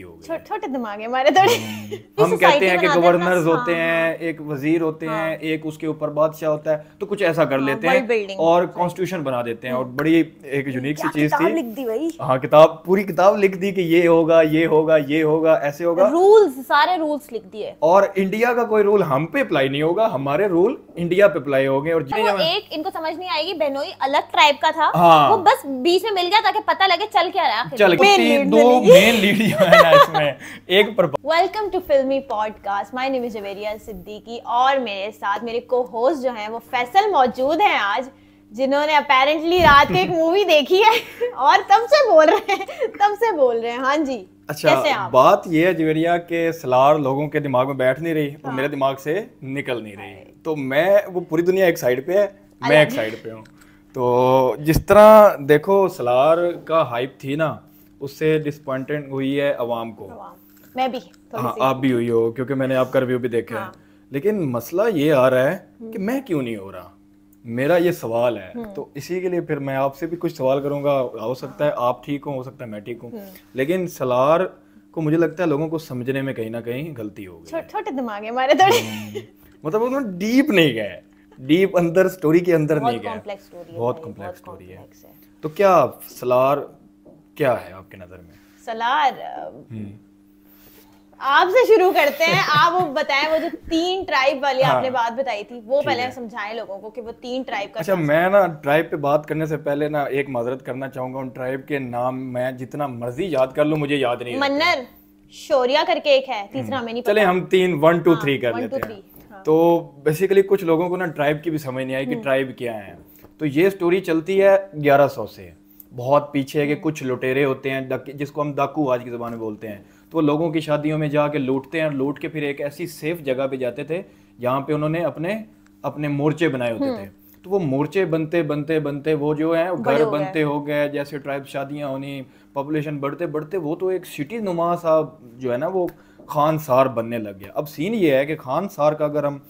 छोटे दिमाग है हमारे थोड़े हम कहते हैं कि गवर्नर होते हाँ। हैं एक वजीर होते हाँ। हैं एक उसके ऊपर बादशाह होता है तो कुछ ऐसा कर हाँ, लेते हैं और कॉन्स्टिट्यूशन बना देते हैं और बड़ी एक यूनिक सी चीज थी लिख दी भाई हाँ किताब पूरी किताब लिख दी कि ये होगा ये होगा ये होगा ऐसे होगा रूल्स सारे रूल्स लिख दिए और इंडिया का कोई रूल हम पे अप्लाई नहीं होगा हमारे रूल इंडिया पे अप्लाई हो गए और एक इनको समझ नहीं आएगी बेनोई अलग ट्राइब का था हाँ। वो बस बीच में मिल गया ताकि पता लगे चल क्या रहा चल दो मेन लीड गया इसमें एक welcome to filmy podcast my name is Javeria Siddiqui और मेरे साथ मेरे को होस्ट जो हैं वो फैसल मौजूद हैं आज जिन्होंने अपेरेंटली रात को एक मूवी देखी है और तब से बोल रहे हैं तब से बोल रहे हैं हाँ जी अच्छा कैसे आप? बात यह है जवेरिया के सलार लोगों के दिमाग में बैठ नहीं रही हाँ। और मेरे दिमाग से निकल नहीं रही तो मैं वो पूरी दुनिया एक साइड पे है मैं एक साइड पे हूँ तो जिस तरह देखो सलार का हाइप थी ना उससे डिसअपॉइंटेड हुई है अवाम को मैं भी हाँ आप भी हुई हो क्योंकि मैंने आपका रिव्यू भी देखा है हाँ। लेकिन मसला ये आ रहा है हम्म। कि मैं क्यों नहीं हो रहा मेरा ये सवाल है हम्म। तो इसी के लिए फिर मैं आपसे भी कुछ सवाल करूंगा हो सकता है आप ठीक हो हो सकता है मैं ठीक हूँ हम्म। लेकिन सलार को मुझे लगता है लोगों को समझने में कहीं ना कहीं गलती होगी छोटे दिमाग है हमारे थोड़े मतलब उसमें डीप नहीं गए डीप अंदर स्टोरी के अंदर नहीं गए बहुत कॉम्प्लेक्स स्टोरी है तो क्या सलार क्या है आपके नज़र में सलार हम्म। से शुरू करते हैं आप वो बताएं वो जो तीन ट्राइब वाली हाँ, आपने बात बताई थी वो पहले समझाएं लोगों को कि वो तीन ट्राइब का अच्छा मैं ना ट्राइब पे बात करने से पहले ना एक माजरत करना चाहूंगा उन ट्राइब के नाम मैं जितना मर्जी याद कर लूं मुझे याद नहीं मन्नर शोरिया करके एक है तीसरा मैं हम्म। नहीं चले हम तीन वन टू थ्री कर लेते हैं हाँ। तो बेसिकली कुछ लोगों को ना ट्राइब की भी समझ नहीं आई कि ट्राइब हम्म। क्या है तो ये स्टोरी चलती है ग्यारह सौ से बहुत पीछे है कि कुछ लुटेरे होते हैं जिसको हम डाकू आज की ज़बान में बोलते हैं तो वो लोगों की शादियों में जाके लूटते हैं और लूट के फिर एक ऐसी सेफ जगह पे जाते थे जहाँ पे उन्होंने अपने अपने मोर्चे बनाए होते हम्म। थे तो वो मोर्चे बनते बनते बनते वो जो है घर बनते हो गए जैसे ट्राइब शादियाँ होनी पॉपुलेशन बढ़ते बढ़ते वो तो एक सिटी नुमा सा जो है ना वो खान सार बनने लग गया अब सीन ये है कि खान सार का अगर हम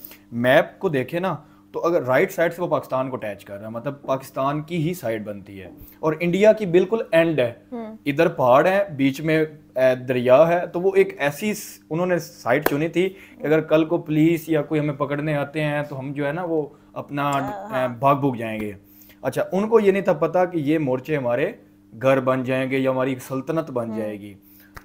मैप को देखें ना तो अगर राइट साइड से वो पाकिस्तान को अटैच कर रहा है मतलब पाकिस्तान की ही साइड बनती है और इंडिया की बिल्कुल एंड है हम्म। इधर पहाड़ है बीच में दरिया है तो वो एक ऐसी उन्होंने साइड चुनी थी कि अगर कल को पुलिस या कोई हमें पकड़ने आते हैं तो हम जो है ना वो अपना हाँ, हाँ। भाग भूग जाएंगे अच्छा उनको ये नहीं था पता कि ये मोर्चे हमारे घर बन जाएंगे या हमारी सल्तनत बन हम्म। जाएगी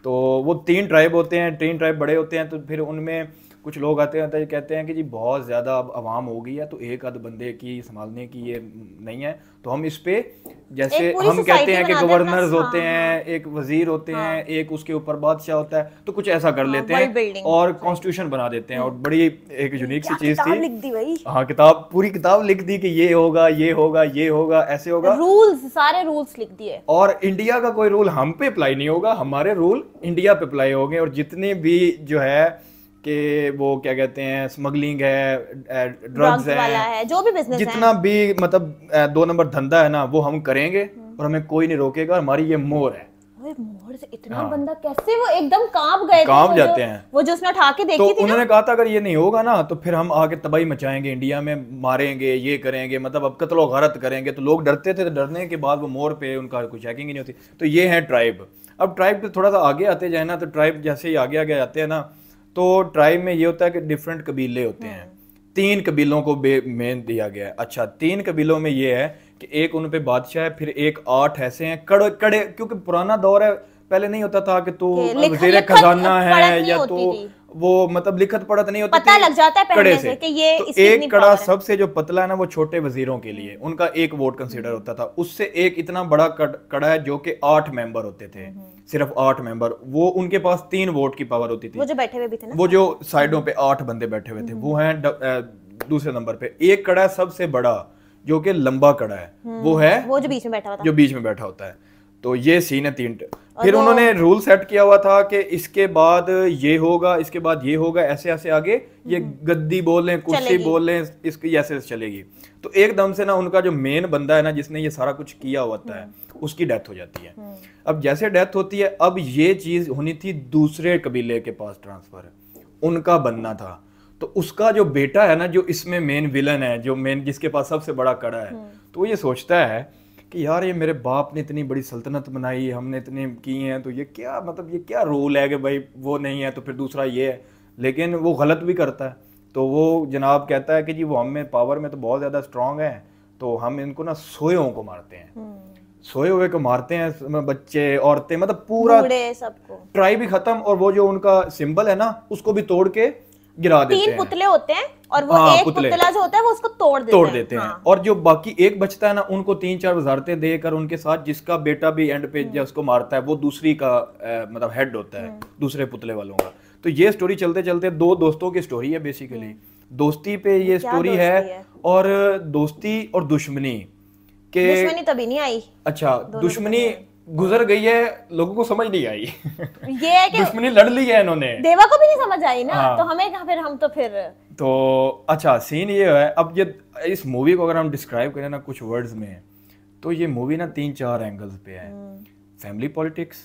तो वो तीन ट्राइब होते हैं तीन ट्राइब बड़े होते हैं तो फिर उनमें कुछ लोग आते आते तो कहते हैं कि जी बहुत ज़्यादा अब आवाम हो गई है तो एक आध बंदे की संभालने की ये नहीं है तो हम इस पर जैसे हम कहते हैं कि गवर्नर्स हाँ, हाँ। होते हैं एक वजीर होते हैं एक उसके ऊपर बादशाह होता है तो कुछ ऐसा कर हाँ, लेते हैं और कॉन्स्टिट्यूशन बना देते हैं और बड़ी एक यूनिक सी चीज थी हाँ किताब पूरी किताब लिख दी कि ये होगा ये होगा ये होगा ऐसे होगा रूल्स सारे रूल्स लिख दिए और इंडिया का कोई रूल हम पे अप्लाई नहीं होगा हमारे रूल इंडिया पे अप्लाई होंगे और जितने भी जो है कि वो क्या कहते हैं स्मगलिंग है ड्रग्स है, है जो भी बिजनेस जितना भी मतलब दो नंबर धंधा है ना वो हम करेंगे हम्म। और हमें कोई नहीं रोकेगा हमारी ये मोर है मोर से इतना हाँ। बंदा कैसे वो एकदम कांप गए कांप जाते हैं वो जो उसने उठा के देखी तो थी उन्होंने कहा था अगर ये नहीं होगा ना तो फिर हम आके तबाही मचाएंगे इंडिया में मारेंगे ये करेंगे मतलब अब कतलो गलत करेंगे तो लोग डरते थे तो डरने के बाद वो मोर पे उनका कोई चेकिंग ही नहीं होती तो ये है ट्राइब अब ट्राइब पे तो थोड़ा सा आगे आते जाए ना तो ट्राइब जैसे ही आगे आगे आते हैं ना तो ट्राइब में ये होता है कि डिफरेंट कबीले होते हैं हम्म। तीन कबीलों को मेन दिया गया है अच्छा तीन कबीलों में ये है कि एक उन पे बादशाह है फिर एक आठ ऐसे हैं कड़े कड़े क्योंकि पुराना दौर है पहले नहीं होता था कि तू तो वजीर खजाना है या तो वो मतलब लिखत पढ़त नहीं होती पता लग जाता है पहले से, से कि ये तो एक कड़ा सबसे जो पतला है ना वो छोटे वजीरों के लिए हम्म। उनका एक वोट कंसीडर हम्म। होता था उससे एक इतना बड़ा कड़ा है जो कि आठ मेंबर होते थे हम्म। सिर्फ आठ मेंबर वो उनके पास तीन वोट की पावर होती थी वो जो बैठे हुए थे ना वो जो साइडों पे आठ बंदे बैठे हुए थे वो है दूसरे नंबर पे एक कड़ा सबसे बड़ा जो कि लंबा कड़ा है वो है वो जो बीच में बैठा जो बीच में बैठा होता है तो ये सीन है तीन फिर उन्होंने रूल सेट किया हुआ था कि इसके बाद ये होगा इसके बाद ये होगा ऐसे ऐसे आगे ये हम्म। गद्दी बोलें कुर्सी बोलें इसकी ऐसे चलेगी तो एकदम से ना उनका जो मेन बंदा है ना जिसने ये सारा कुछ किया होता है हम्म। उसकी डेथ हो जाती है हम्म। अब जैसे डेथ होती है अब ये चीज होनी थी दूसरे कबीले के पास ट्रांसफर उनका बनना था तो उसका जो बेटा है ना जो इसमें मेन विलन है जो मेन जिसके पास सबसे बड़ा कड़ा है तो वो ये सोचता है कि यार ये मेरे बाप ने इतनी बड़ी सल्तनत बनाई हमने इतने किए हैं तो ये क्या मतलब ये क्या रोल है कि भाई वो नहीं है तो फिर दूसरा ये है लेकिन वो गलत भी करता है तो वो जनाब कहता है कि जी वो हम में पावर में तो बहुत ज़्यादा स्ट्रांग है तो हम इनको ना सोयों को मारते हैं हम्म। सोए हुए को मारते हैं बच्चे औरतें मतलब पूरा सबको ट्राई भी खत्म और वो जो उनका सिंबल है ना उसको भी तोड़ के गिरा देते हैं तीन पुतले होते हैं और वो आ, हाँ, एक पुतले पुतला जो होता है वो उसको तोड़ देते तोड़ देते हैं हैं हाँ। और जो बाकी एक बचता है ना उनको तीन चार वजारते देकर उनके साथ जिसका बेटा भी एंड पे जो हम्म। उसको मारता है वो दूसरी का मतलब हेड होता है हम्म। दूसरे पुतले वालों का तो ये स्टोरी चलते चलते दो दोस्तों की स्टोरी है बेसिकली हम्म। दोस्ती पे ये स्टोरी है और दोस्ती और दुश्मनी के दुश्मनी तभी नहीं आई अच्छा दुश्मनी गुजर गई है लोगों को समझ नहीं आई ये है दुश्मनी लड़ ली है इन्होंने देवा को भी नहीं समझ आई ना हाँ। तो हमें फिर हम तो फिर तो अच्छा सीन ये है अब ये इस मूवी को अगर हम डिस्क्राइब करें ना कुछ वर्ड्स में तो ये मूवी ना तीन चार एंगल्स पे है फैमिली पॉलिटिक्स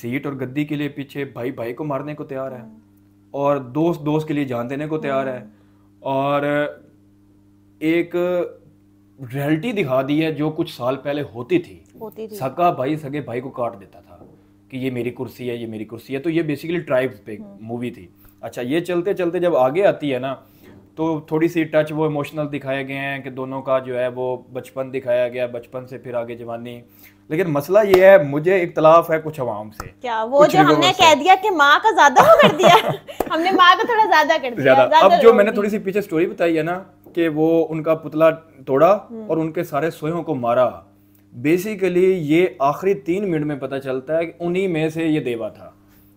सीट और गद्दी के लिए पीछे भाई भाई को मारने को तैयार है हम्म। और दोस्त दोस्त के लिए जान देने को तैयार है हम्म। और एक रियलिटी दिखा दी है जो कुछ साल पहले होती थी होती थी सका भाई सगे भाई को काट देता था कि ये मेरी कुर्सी है ये मेरी कुर्सी है तो ये बेसिकली ट्राइब्स पे मूवी हम्म। थी अच्छा ये चलते चलते जब आगे आती है ना तो थोड़ी सी टच वो इमोशनल दिखाए गए हैं कि दोनों का जो है वो बचपन दिखाया गया बचपन से फिर आगे जवानी लेकिन मसला ये है मुझे इख्तलाफ है कुछ आवाम से क्या वो जो हमने कह दिया कि माँ का ज्यादा वो कर दिया हमने माँ का थोड़ा ज्यादा कर दिया ज्यादा अब जो मैंने थोड़ी सी पीछे स्टोरी बताई है ना कि वो उनका पुतला तोड़ा हम्म। और उनके सारे सोयों को मारा बेसिकली ये आखिरी तीन मिनट में पता चलता है कि उन्हीं में से ये देवा था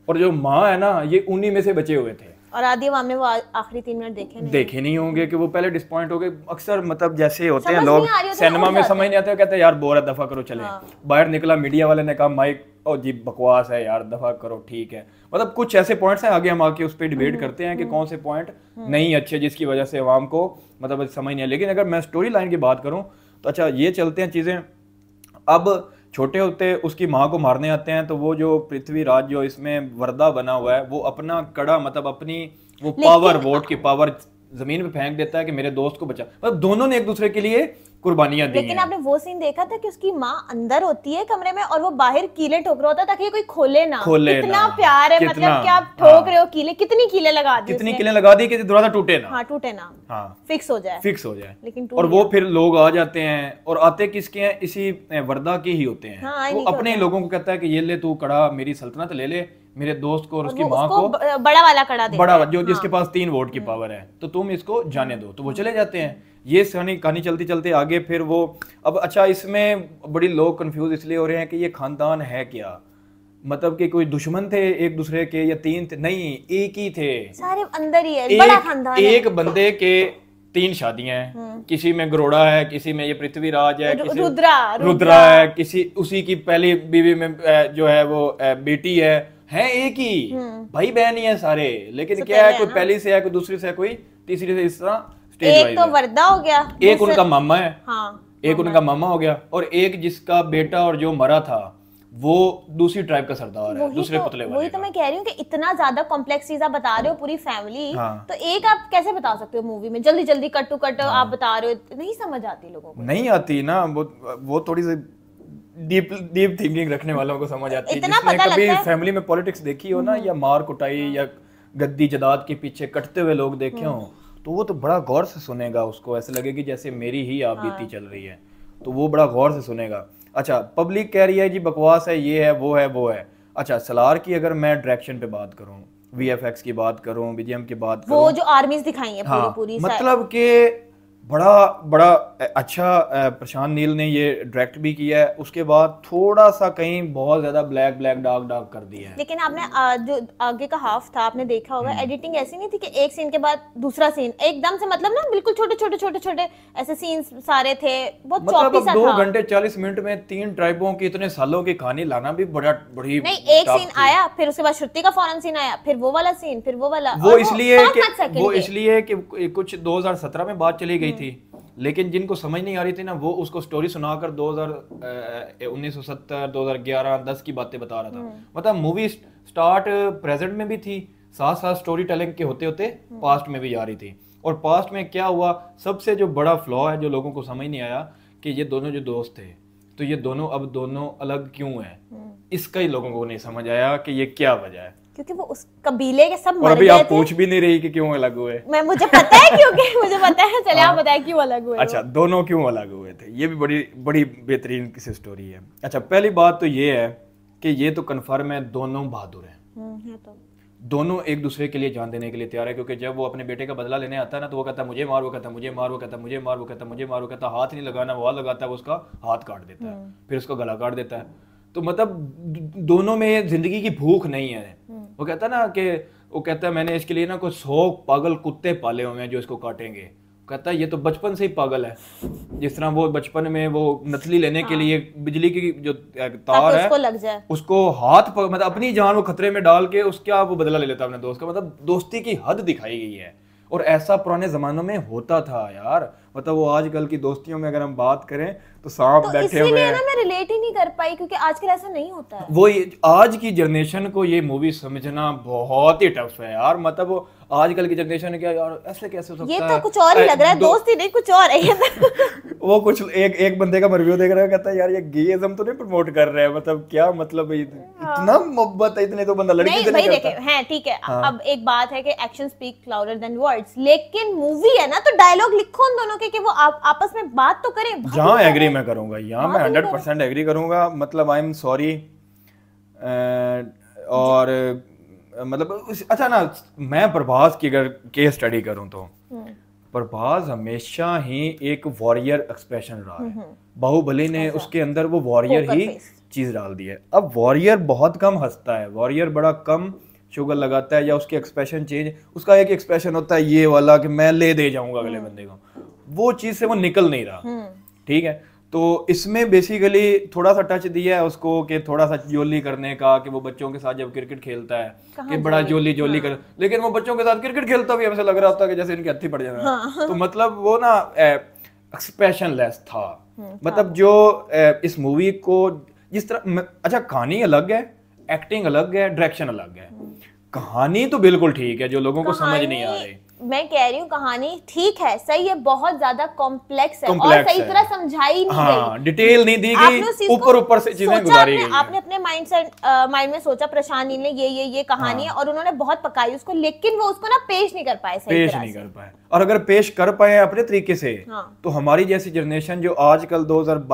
और जो माँ है ना ये उन्हीं में से बचे हुए थे और आदि अवाम ने वो आखिरी तीन मिनट देखे नहीं देखे नहीं होंगे कि वो पहले डिसपॉइंट हो गए अक्सर मतलब जैसे होते हैं लोग सिनेमा में समझ नहीं आते कहते यार बोर है दफा करो चले हाँ। बाहर निकला मीडिया वाले ने कहा माइक और जी बकवास है यार दफा करो ठीक है मतलब कुछ ऐसे पॉइंट्स हैं आगे हम आके उस पर डिबेट हम्म, करते हैं कि हम्म। कौन से पॉइंट हम्म। नहीं अच्छे जिसकी वजह से आवाम को मतलब समझ नहीं है लेकिन अगर मैं स्टोरी लाइन की बात करूं तो अच्छा ये चलते हैं चीज़ें अब छोटे होते उसकी माँ को मारने आते हैं तो वो जो पृथ्वीराज जो इसमें वर्दा बना हुआ है वो अपना कड़ा मतलब अपनी वो पावर वोट की पावर जमीन पे फेंक देता है कि मेरे दोस्त को बचा मतलब दोनों ने एक दूसरे के लिए कुर्बानियां लेकिन आपने वो सीन देखा था कि उसकी माँ अंदर होती है कमरे में और वो बाहर कीले ठोक रहा होता है ताकि कोई खोले ना खोले इतना ना, प्यार है मतलब कितना, मतलब कि आप ठोक हाँ, रहे हो कीले कितनी कीले लगा दी कितनी कीले लगा दी कि दरवाजा टूटे ना हाँ टूटे ना हाँ फिक्स हो जाए फिक्स हो जाए लेकिन और वो फिर लोग आ जाते हैं और आते किसके हैं इसी वर्दा के ही होते हैं हाँ, वो अपने लोगों को कहता है कि ये ले तू कड़ा मेरी सल्तनत ले ले मेरे दोस्त को और उसकी माँ को बड़ा वाला कड़ा बड़ा जो हाँ। जिसके पास तीन वोट की हम्म। पावर है तो तुम इसको जाने दो तो वो हम्म। चले जाते हैं ये सहनी कहानी चलती चलते आगे फिर वो अब अच्छा इसमें बड़ी लोग कंफ्यूज इसलिए हो रहे हैं कि ये खानदान है क्या मतलब कि कोई दुश्मन थे एक दूसरे के या तीन थे नहीं एक ही थे सारे अंदर ही है एक, बड़ा एक है। बंदे के तीन शादियां हैं हम्म। किसी में गरोड़ा है किसी में ये पृथ्वीराज है किसी रुद्रा रुद्रा है किसी उसी की पहली बीवी में जो है वो बेटी है है एक ही हम्म। भाई बहन ही है सारे लेकिन क्या है कोई पहली से है कोई दूसरी से है कोई तीसरी से इस तरह एक तो वर्दा हो गया एक उनका मामा है हाँ, एक उनका मामा हो गया और एक जिसका बेटा और जो मरा था वो दूसरी ट्राइब का सरदार है दूसरे तो, पतले वाले वही तो मैं कह रही हूँ कि इतना ज्यादा कॉम्प्लेक्स चीज आप बता रहे हो पूरी फैमिली हाँ। तो एक आप कैसे बता सकते हो मूवी में जल्दी जल्दी कट टू कट हाँ। आप बता रहे हो नहीं समझ आती लोगों को नहीं आती ना वो वो थोड़ी सी डीप डीप थिंकिंग रखने वालों को समझ आती है कभी फैमिली में पॉलिटिक्स देखी हो ना हम्म। या मार कुटाई हाँ। या गद्दी जदाद के पीछे कटते हुए लोग देखे हम्म। हों तो वो तो बड़ा गौर से सुनेगा उसको ऐसे लगेगी जैसे मेरी ही आप हाँ। बीती चल रही है तो वो बड़ा गौर से सुनेगा अच्छा पब्लिक कह रही है जी बकवास है ये है वो है वो है अच्छा सलार की अगर मैं डायरेक्शन पे बात करूँ वी की बात करूँ बीजेम की बात करूँ वो जो आर्मीज दिखाई है पूरी, हाँ, पूरी मतलब के बड़ा बड़ा अच्छा प्रशांत नील ने ये डायरेक्ट भी किया है उसके बाद थोड़ा सा कहीं बहुत ज्यादा ब्लैक ब्लैक डार्क डार्क कर दिया है लेकिन आपने जो आगे का हाफ था आपने देखा होगा एडिटिंग हम्म। ऐसी नहीं थी कि एक सीन के बाद दूसरा सीन एकदम से मतलब ना बिल्कुल छोटे छोटे छोटे छोटे ऐसे सीन सारे थे बहुत मतलब सा दो घंटे चालीस मिनट में तीन ट्राइबों की इतने सालों की कहानी लाना भी बड़ा बड़ी नहीं एक सीन आया फिर उसके बाद श्रुति का फॉरन सीन आया फिर वो वाला सीन फिर वो वाला वो इसलिए वो इसलिए कि कुछ दो में बात चली गई गई थी लेकिन जिनको समझ नहीं आ रही थी ना वो उसको स्टोरी सुनाकर दो हजार 2011 10 की बातें बता रहा था हम्म। मतलब मूवी स्टार्ट प्रेजेंट में भी थी साथ साथ स्टोरी टेलिंग के होते होते पास्ट में भी जा रही थी और पास्ट में क्या हुआ सबसे जो बड़ा फ्लॉ है जो लोगों को समझ नहीं आया कि ये दोनों जो दोस्त थे तो ये दोनों अब दोनों अलग क्यों हैं हम्म। इसका ही लोगों को नहीं समझ आया कि ये क्या वजह है क्योंकि वो उस कबीले के सब मर अभी आप पूछ भी नहीं रही कि क्यों अलग हुए मैं मुझे पता है क्योंकि मुझे पता है चले आप हाँ। बताए क्यों अलग हुए अच्छा दोनों क्यों अलग हुए थे ये भी बड़ी बड़ी बेहतरीन किसी स्टोरी है अच्छा पहली बात तो ये है कि ये तो कन्फर्म है दोनों बहादुर हैं हम्म, तो। दोनों एक दूसरे के लिए जान देने के लिए तैयार है क्योंकि जब वो अपने बेटे का बदला लेने आता है ना तो वो कहता मुझे मार वो कहता मुझे मार वो कहता मुझे मार वो कहता मुझे मार वो कहता हाथ नहीं लगाना वो लगाता है उसका हाथ काट देता है हम्म। फिर उसका गला काट देता है तो मतलब दोनों में जिंदगी की भूख नहीं है वो कहता है ना कि वो कहता है मैंने इसके लिए ना कुछ सौ पागल कुत्ते पाले हुए हैं जो इसको काटेंगे कहता है ये तो बचपन से ही पागल है जिस तरह वो बचपन में वो नथली लेने हाँ। के लिए बिजली की जो तार है उसको लग जाए उसको हाथ पर, मतलब अपनी जान को खतरे में डाल के उसका वो बदला ले लेता अपने दोस्त का मतलब दोस्ती की हद दिखाई गई है और ऐसा पुराने जमानों में होता था यार मतलब वो आजकल की दोस्तियों में अगर हम बात करें तो सांप तो बैठे हुए हैं मैं रिलेट ही नहीं कर पाई क्योंकि आजकल ऐसा नहीं होता है वो आज की जनरेशन को ये मूवी समझना बहुत ही टफ है यार मतलब आजकल की जनरेशन क्या यार ऐसे कैसे हो सकता ये तो कुछ और ही लग रहा है दोस्ती नहीं कुछ और है तो। वो कुछ एक एक बंदे का रिव्यू देख रहा है कहता है यार ये गेइज्म तो नहीं प्रमोट कर रहे हैं मतलब क्या मतलब इतना हाँ। मोहब्बत है इतने तो बंदा लड़की नहीं भाई करता हैं हाँ, ठीक है हाँ। अब एक बात है कि action speak louder than words लेकिन मूवी है ना तो डायलॉग लिखो उन दोनों सके कि वो आप, आपस में बात तो करें जहाँ एग्री मैं करूंगा हाँ, यहाँ तो मैं हंड्रेड परसेंट एग्री करूंगा मतलब आई एम सॉरी और मतलब अच्छा ना मैं प्रभास की अगर केस स्टडी करूँ तो हम्म। प्रभास हमेशा ही एक वॉरियर एक्सप्रेशन रहा है हम्म, हम्म। बाहुबली ने अच्छा। उसके अंदर वो वॉरियर ही चीज़ डाल दी है अब वॉरियर बहुत कम हंसता है वॉरियर बड़ा कम शुगर लगाता है या उसके एक्सप्रेशन चेंज उसका एक एक्सप्रेशन होता है ये वाला कि मैं ले दे जाऊंगा अगले बंदे को वो चीज से वो निकल नहीं रहा हम्म। ठीक है तो इसमें बेसिकली थोड़ा सा टच दिया है उसको कि थोड़ा सा जोली करने का कि वो बच्चों के साथ जब क्रिकेट खेलता है कि बड़ा जोली जोली हाँ। कर लेकिन वो बच्चों के साथ क्रिकेट खेलता भी ऐसा लग रहा था कि जैसे इनके हथी पड़ जाना हाँ। तो मतलब वो ना एक्सप्रेशन हम्म, लेस था मतलब जो ए, इस मूवी को जिस तरह अच्छा कहानी अलग है एक्टिंग अलग है डायरेक्शन अलग है हम्म। कहानी तो बिल्कुल ठीक है जो लोगों को समझ नहीं आ रही मैं कह रही हूँ कहानी ठीक है सही है बहुत ज्यादा कॉम्प्लेक्स है और सही तरह समझाई नहीं हाँ, गई डिटेल नहीं दी गई ऊपर ऊपर से चीजें गुजारी गई आपने अपने माइंड से माइंड में सोचा प्रशांत ने ये ये ये कहानी हाँ, है और उन्होंने बहुत पकाई उसको लेकिन वो उसको ना पेश नहीं कर पाए सही पेश नहीं कर पाए और अगर पेश कर पाए अपने तरीके से हाँ। तो हमारी जैसी जनरेशन जो आजकल दो हजार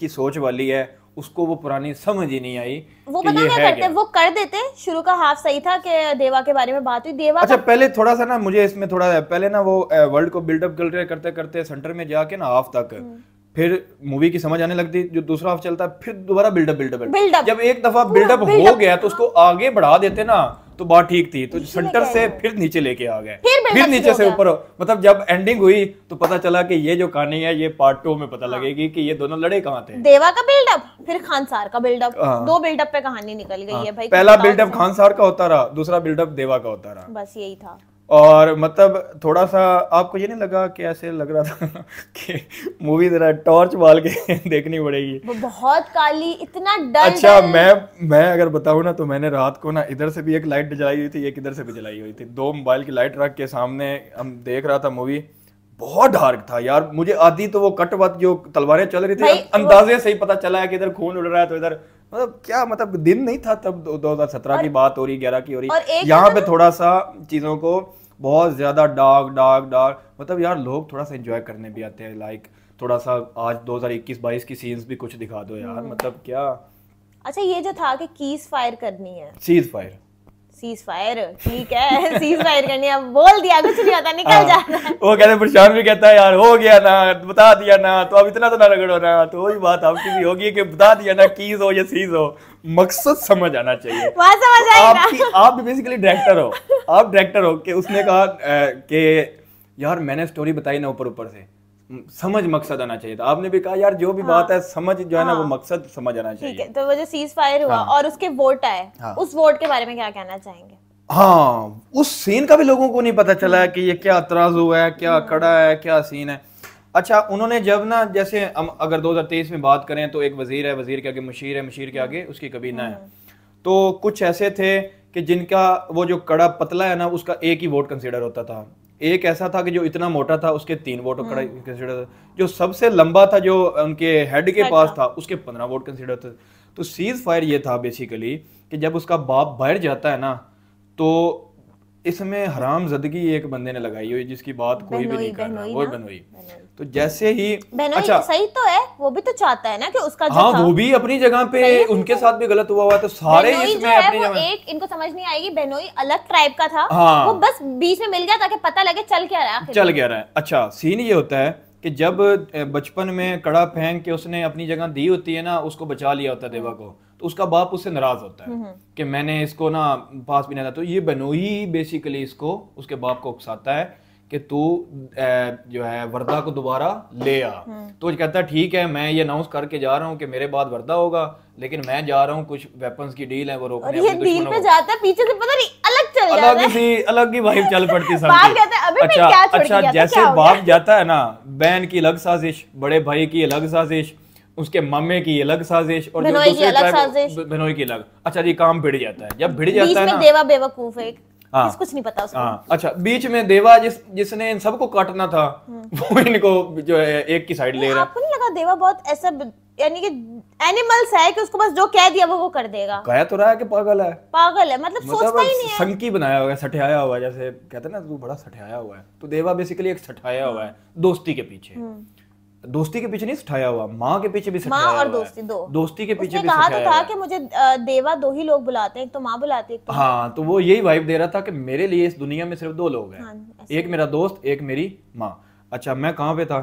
की सोच वाली है उसको वो पुरानी समझ ही नहीं आई वो पता क्या करते वो कर देते शुरू का हाफ सही था कि देवा के बारे में बात हुई देवा अच्छा पहले थोड़ा सा ना मुझे इसमें थोड़ा पहले ना वो वर्ल्ड को बिल्डअप करते करते सेंटर में जाके ना हाफ तक हम्म। फिर मूवी की समझ आने लगती जो दूसरा हाफ चलता है फिर दोबारा बिल्डअप बिल्डअप जब एक दफा बिल्डअप हो गया तो उसको आगे बढ़ा देते ना तो बात ठीक थी तो सेंटर से फिर नीचे लेके आ गए फिर नीचे से ऊपर मतलब जब एंडिंग हुई तो पता चला कि ये जो कहानी है ये पार्ट टू में पता हाँ। लगेगी कि ये दोनों लड़े कहाँ थे देवा का बिल्डअप फिर खानसार का बिल्डअप हाँ। दो बिल्डअप पे कहानी निकल गई हाँ। है भाई पहला बिल्डअप खानसार का होता रहा दूसरा बिल्डअप देवा का होता रहा बस यही था और मतलब थोड़ा सा आपको ये नहीं लगा कि ऐसे लग रहा था कि मूवी जरा टॉर्च बाल के देखनी पड़ेगी वो बहुत काली इतना डल अच्छा डल। मैं मैं अगर बताऊँ ना तो मैंने रात को ना इधर से भी एक लाइट जलाई हुई थी एक इधर से भी जलाई हुई थी दो मोबाइल की लाइट रख के सामने हम देख रहा था मूवी बहुत डार्क था यार मुझे आधी तो वो कट वत जो तलवारें चल रही थी अंदाजे से ही पता चला है कि इधर खून उड़ रहा है तो इधर मतलब क्या मतलब दिन नहीं था तब दो हजार सत्रह की बात हो रही ग्यारह की हो रही यहाँ तो पे थोड़ा सा चीजों को बहुत ज़्यादा डार्क डार्क डार्क मतलब यार लोग थोड़ा सा इन्जॉय करने भी आते हैं लाइक थोड़ा सा आज 2021-22 की सीन्स भी कुछ दिखा दो यार हम्म। मतलब क्या अच्छा ये जो था कि कीज फायर करनी है चीज फायर सीज फायर ठीक है सीज फायर करनी बोल दिया कुछ नहीं होता निकल हाँ। वो कहते भी कहता है यार हो गया ना बता दिया ना तो अब इतना तो ना रगड़ो ना तो वही बात आपकी भी होगी कि बता दिया ना कीज हो या सीज हो मकसद समझ आना चाहिए समझ तो आपकी आप भी बेसिकली डायरेक्टर हो आप डायरेक्टर हो कि उसने कहा कि यार मैंने स्टोरी बताई ना ऊपर ऊपर से समझ मकसद आना चाहिए था आपने भी कहा यार जो भी हाँ, बात है समझ जो है हाँ, ना वो हाँ। मकसद समझ आना चाहिए ठीक है तो वो जो सीज फायर हुआ हाँ, और उसके वोट आए हाँ, उस वोट के बारे में क्या कहना चाहेंगे हाँ उस सीन का भी लोगों को नहीं पता चला है हम्म। कि ये क्या अतराज हुआ है क्या हम्म। कड़ा है क्या सीन है अच्छा उन्होंने जब ना जैसे हम अगर 2023 में बात करें तो एक वजीर है वजीर के आगे मशीर है मशीर के हम्म। आगे उसकी कबीना है तो कुछ ऐसे थे कि जिनका वो जो कड़ा पतला है ना उसका एक ही वोट कंसिडर होता था एक ऐसा था कि जो इतना मोटा था उसके तीन वोट हम्म। कंसिडर थे जो सबसे लंबा था जो उनके हेड के पास था उसके पंद्रह वोट कंसिडर थे तो सीज फायर ये था बेसिकली कि जब उसका बाप बाहर जाता है ना तो इसमें हराम जदगी एक बंदे ने लगाई हुई जिसकी बात कोई भी नहीं कर रहा वो बनवाई तो जैसे ही अच्छा सही तो है वो भी तो चाहता है ना कि उसका हाँ वो भी अपनी जगह पे उनके साथ भी गलत हुआ हुआ तो सारे इसमें है, अपनी वो एक इनको समझ नहीं आएगी बेनोई अलग ट्राइब का था हाँ। वो बस बीच में मिल गया ताकि पता लगे चल क्या रहा है चल क्या रहा है अच्छा सीन ये होता है कि जब बचपन में कड़ा फेंक के उसने अपनी जगह दी होती है ना उसको बचा लिया होता है देवा को तो उसका बाप उससे नाराज होता है हम्म, हम्म। कि मैंने इसको ना पास भी नहीं था तो ये बनोई बेसिकली इसको उसके बाप को उकसाता है कि तू जो है वर्दा को दोबारा ले आ हम्म। तो कहता है ठीक है मैं ये अनाउंस करके जा रहा हूँ कि मेरे बाद वर्दा होगा लेकिन मैं जा रहा हूँ कुछ वेपन्स की डील है वो रोकने ये डील पे जाता है पीछे से पता नहीं अलग चल जाता अलग सी अलग ही वाइब चल पड़ती सब है अबे अच्छा, क्या अच्छा जैसे बाप जाता है ना बहन की अलग साजिश बड़े भाई की अलग साजिश उसके मामे की अलग साजिश और जो की अलग अच्छा जी काम भिड़ जाता है जब भिड़ जाता है ना देवा बेवकूफ है हाँ, कुछ नहीं पता उसको हाँ, अच्छा बीच में देवा जिस जिसने इन सबको काटना था हम्म। वो इनको जो है एक की साइड ले रहा आपको नहीं लगा देवा बहुत ऐसा यानी कि एनिमल्स है कि उसको बस जो कह दिया वो वो कर देगा कह तो रहा है कि पागल है पागल है मतलब, मतलब सोचता ही नहीं है संकी बनाया हुआ है सठियाया हुआ है जैसे कहते हैं ना तू बड़ा सठियाया हुआ है तो देवा बेसिकली एक सठियाया हुआ है दोस्ती के पीछे हम्म। दोस्ती के पीछे नहीं सठाया हुआ माँ के पीछे भी सठाया हुआ दोस्ती दो दोस्ती के पीछे भी कहा तो था कि मुझे देवा दो ही लोग बुलाते हैं एक तो माँ बुलाती है तो हाँ तो वो यही वाइब दे रहा था कि मेरे लिए इस दुनिया में सिर्फ दो लोग हैं हाँ, एक मेरा दोस्त एक मेरी माँ अच्छा मैं कहाँ पे था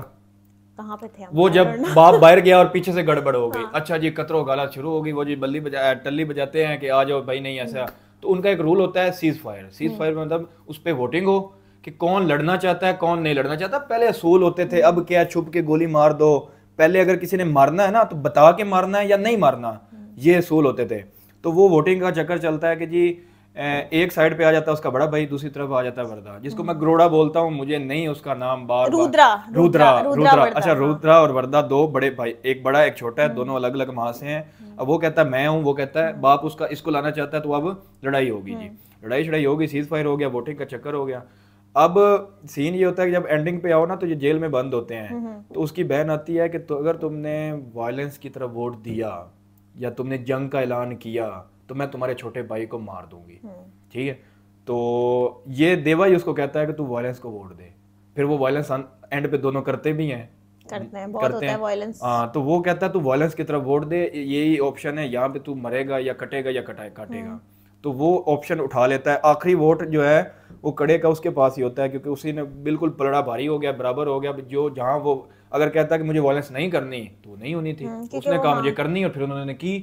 कहाँ पे थे वो जब बाप बाहर गया और पीछे से गड़बड़ हो गई हाँ। अच्छा जी कतरो गाला शुरू हो गई वो जी बल्ली बजा टल्ली बजाते हैं कि आ जाओ भाई नहीं ऐसा हम्म। तो उनका एक रूल होता है सीज फायर सीज फायर मतलब उस पर वोटिंग हो कि कौन लड़ना चाहता है कौन नहीं लड़ना चाहता पहले असूल होते थे अब क्या छुप के गोली मार दो पहले अगर किसी ने मारना है ना तो बता के मारना है या नहीं मारना ये असूल होते थे तो वो वोटिंग का चक्कर चलता है कि जी एक साइड पे आ जाता है उसका बड़ा भाई दूसरी तरफ आ जाता है वर्दा जिसको मैं हम्म। ग्रोड़ा बोलता हूँ मुझे नहीं उसका नाम बार रुद्रा रुद्रा रुद्रा, अच्छा हाँ। रुद्रा और वरदा दो बड़े भाई एक बड़ा एक छोटा है हम्म। दोनों अलग अलग वहां से हैं हम्म। अब वो कहता है मैं हूँ वो कहता है बाप उसका इसको लाना चाहता है तो अब लड़ाई होगी जी लड़ाई शड़ाई होगी सीज फायर हो गया वोटिंग का चक्कर हो गया अब सीन ये होता है कि जब एंडिंग पे आओ ना तो ये जेल में बंद होते हैं हम्म, हम्म। तो उसकी बहन आती है कि तो अगर तुमने वायलेंस की तरफ वोट दिया या तुमने जंग का ऐलान किया तो मैं तुम्हारे छोटे भाई को मार दूंगी हम्म। ठीक है तो ये देवा ही उसको कहता है कि तू वायलेंस को वोट दे फिर वो वायलेंस एंड पे दोनों करते भी हैं करते हैं बहुत होता है हाँ तो वो कहता है तू वायलेंस की तरफ वोट दे यही ऑप्शन है यहाँ पे तू मरेगा या कटेगा या कटा काटेगा तो वो ऑप्शन उठा लेता है आखिरी वोट जो है वो कड़े का उसके पास ही होता है क्योंकि उसी ने बिल्कुल पलड़ा भारी हो गया बराबर हो गया जो जहाँ वो अगर कहता है कि मुझे वायलेंस नहीं करनी तो नहीं होनी थी हम्म, उसने कहा मुझे हाँ। करनी और फिर उन्होंने की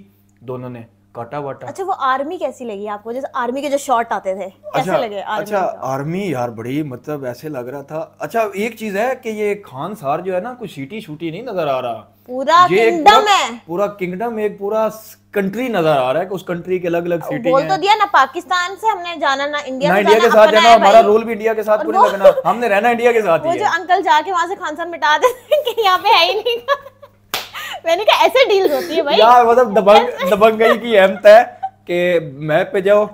दोनों ने काटा वाटा अच्छा वो आर्मी कैसी लगी आपको जैसे आर्मी के जो शॉट आते थे अच्छा लगे आर्मी अच्छा आर्मी यार बड़ी मतलब ऐसे लग रहा था अच्छा एक चीज है कि ये खान सार जो है ना कुछ सीटी शूटी नहीं नजर आ रहा पूरा किंगडम है पूरा किंगडम एक पूरा कंट्री नजर आ रहा है कि उस कंट्री के अलग अलग सिटी बोल तो दिया ना पाकिस्तान से हमने जाना ना इंडिया ना इंडिया के साथ जाना हमारा रोल भी इंडिया के साथ पूरी लगना हमने रहना इंडिया के साथ ही है अंकल जाके वहां से खान साहब मिटा दे कि यहाँ पे है ही नहीं मैंने कहा ऐसे डील होती है भाई यार मतलब दबंग दबंग गई की अहमत है कि मैप पे जाओ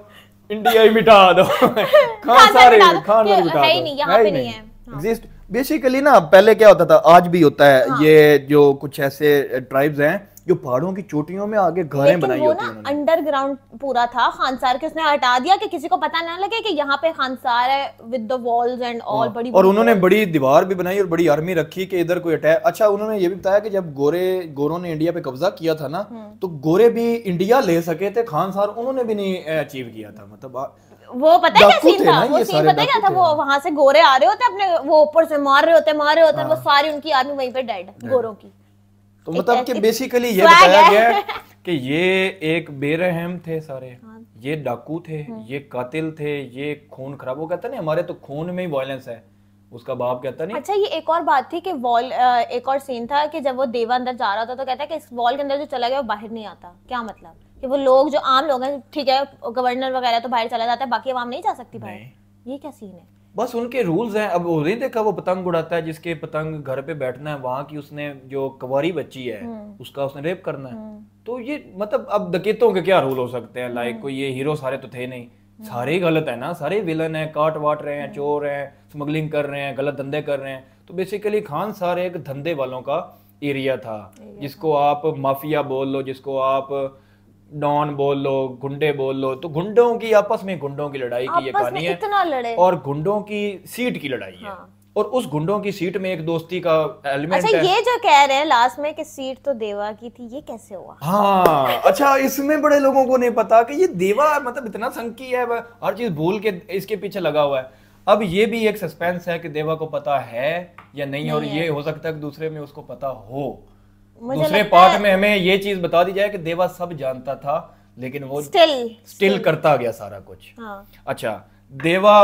इंडिया ही मिटा दो खान सारे खान मिटा दो है ही नहीं यहाँ पे नहीं है एग्जिस्ट हाँ। बेसिकली ना पहले क्या होता था आज भी होता है हाँ। ये जो कुछ ऐसे ट्राइब्स हैं जो पहाड़ों की चोटियों में आगे घर बनाई होती है अंडरग्राउंड पूरा था खानसार के उसने हटा दिया कि किसी को पता ना लगे कि यहाँ पे खानसार है with the walls and all बड़ी और उन्होंने बड़ी दीवार भी बनाई और बड़ी आर्मी रखी कि इधर कोई अटैक अच्छा उन्होंने ये भी बताया कि जब गोरे गोरों ने इंडिया पे कब्जा किया था ना हम्म। तो गोरे भी इंडिया ले सके थे खानसार उन्होंने भी नहीं अचीव किया था मतलब वो पता क्या सीन था वो सीन पता क्या था वो वहां से गोरे आ रहे होते अपने वो ऊपर से मार रहे होते मार रहे होते वो हाँ। सारी उनकी आर्मी वहीं पे डेड गोरों की तो मतलब कि बेसिकली ये बताया गया कि ये एक बेरहम थे सारे हाँ। ये डाकू थे हाँ। ये कातिल थे ये खून खराब वो कहता नहीं हमारे तो खून में ही वायलेंस है उसका बाप कहता नहीं अच्छा ये एक और बात थी कि वॉल एक और सीन था कि जब वो देवा अंदर जा रहा था तो कहता है कि इस वॉल के अंदर जो चला गया वो बाहर नहीं आता क्या मतलब कि वो लोग जो आम लोग हैं ठीक है गवर्नर वगैरह तो बाहर चला जाता है बाकी आवाम नहीं जा सकती बाहर ये क्या सीन है बस उनके रूल्स हैं अब उन्हें देखा वो पतंग उड़ाता है जिसके पतंग घर पे बैठना है वहां की उसने जो कवारी बच्ची है हम्म। उसका उसने रेप करना है हम्म। तो ये मतलब अब दकेतों के क्या रूल हो सकते हैं लाइक हम्म। कोई ये हीरो सारे तो थे नहीं सारे गलत है ना सारे विलन है काट वाट रहे हैं चोर हैं स्मगलिंग कर रहे हैं गलत धंधे कर रहे हैं तो बेसिकली खान सारे एक धंधे वालों का एरिया था जिसको आप माफिया बोल लो जिसको आप डॉन बोल लो गुंडे बोल लो तो गुंडों की आपस में गुंडों की लड़ाई की ये कहानी है और गुंडों की सीट की लड़ाई है हाँ। और उस गुंडों की सीट में एक दोस्ती का एलिमेंट अच्छा है। ये जो कह रहे हैं लास्ट में कि सीट तो देवा की थी ये कैसे हुआ हाँ अच्छा इसमें बड़े लोगों को नहीं पता कि ये देवा मतलब इतना संकी है हर चीज भूल के इसके पीछे लगा हुआ है अब ये भी एक सस्पेंस है कि देवा को पता है या नहीं, नहीं और है। ये हो सकता है कि दूसरे में उसको पता हो दूसरे पार्ट में हमें ये चीज बता दी जाए कि देवा सब जानता था लेकिन वो स्टिल स्टिल करता गया सारा कुछ हाँ। अच्छा देवा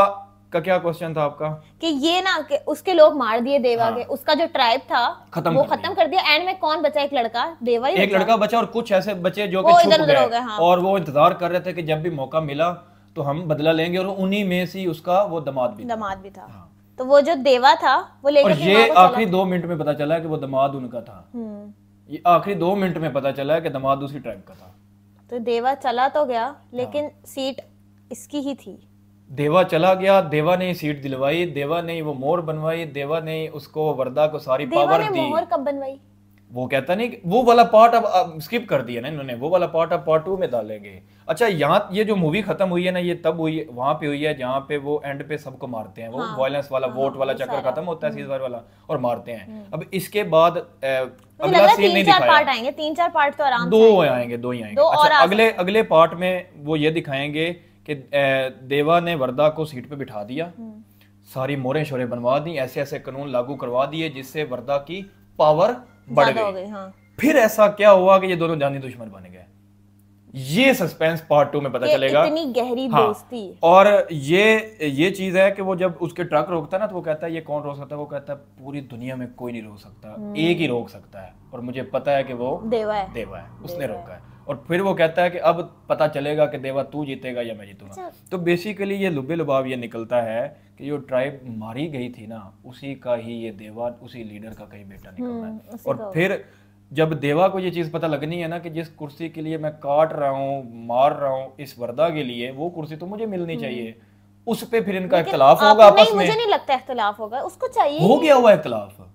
का क्या क्वेश्चन था आपका कि ये ना कि उसके लोग मार दिए देवा हाँ। के उसका जो ट्राइब था खत्म वो खत्म कर दिया एंड में कौन बचा एक लड़का देवा ही एक बचा। लड़का बचा और कुछ ऐसे बचे जो कि छुप गए हाँ। और वो इंतजार कर रहे थे कि जब भी मौका मिला तो हम बदला लेंगे और उन्हीं में से उसका वो दमाद भी दमाद भी था हाँ। तो वो जो देवा था वो लेकर ये आखिरी दो मिनट में पता चला कि वो दमाद उनका था हम्म। ये आखिरी दो मिनट में पता चला कि दमाद दूसरी ट्राइब का था तो देवा चला तो गया हाँ। लेकिन सीट इसकी ही थी देवा चला गया देवा ने सीट दिलवाई देवा ने वो मोर बनवाई देवा ने उसको वर्दा को सारी पावर दी मोर कब बनवाई वो कहता नहीं वो वाला पार्ट अब, स्किप कर दिया ना इन्होंने वो वाला पार्ट अब पार्ट टू में डालेंगे अच्छा यहाँ ये जो मूवी खत्म हुई है ना ये तब हुई है वहां पे हुई है जहाँ पे वो एंड पे सबको मारते हैं वो हाँ, वायलेंस वाला हाँ, वोट हाँ, वाला चक्कर खत्म होता है बार हम्म। वाला और मारते हैं हम्म। अब इसके बाद अगला सीन नहीं दिखाया आएंगे तीन चार पार्ट तो आराम दो आएंगे दो ही आएंगे अच्छा अगले अगले पार्ट में वो ये दिखाएंगे कि देवा ने वरदा को सीट पे बिठा दिया हम्म। सारी मोरे शोरे बनवा दी ऐसे ऐसे कानून लागू करवा दिए जिससे वरदा की पावर बढ़ गई, हाँ। फिर ऐसा क्या हुआ कि ये दोनों जानी दुश्मन बन गए ये सस्पेंस पार्ट टू में पता चलेगा इतनी गहरी हाँ, दोस्ती और ये ये चीज है कि वो जब उसके ट्रक रोकता है ना तो वो कहता है ये कौन रोक सकता है वो कहता है पूरी दुनिया में कोई नहीं रोक सकता एक ही हम्म। रोक सकता है और मुझे पता है कि वो देवा है देवा है उसने रोका है और फिर वो कहता है कि अब पता चलेगा कि देवा तू जीतेगा या मैं जीतूंगा अच्छा। तो बेसिकली ये लुबे लुभाव ये निकलता है कि जो ट्राइब मारी गई थी ना उसी का ही ये देवा उसी लीडर का कहीं बेटा निकलना है हम्म, और फिर जब देवा को ये चीज़ पता लगनी है ना कि जिस कुर्सी के लिए मैं काट रहा हूँ मार रहा हूँ इस वर्दा के लिए वो कुर्सी तो मुझे मिलनी हम्म। चाहिए उस पे फिर इनका इख्तलाफ होगा आपस में मुझे नहीं लगता इख्तलाफ होगा उसको चाहिए हो गया हुआ इख्तलाफ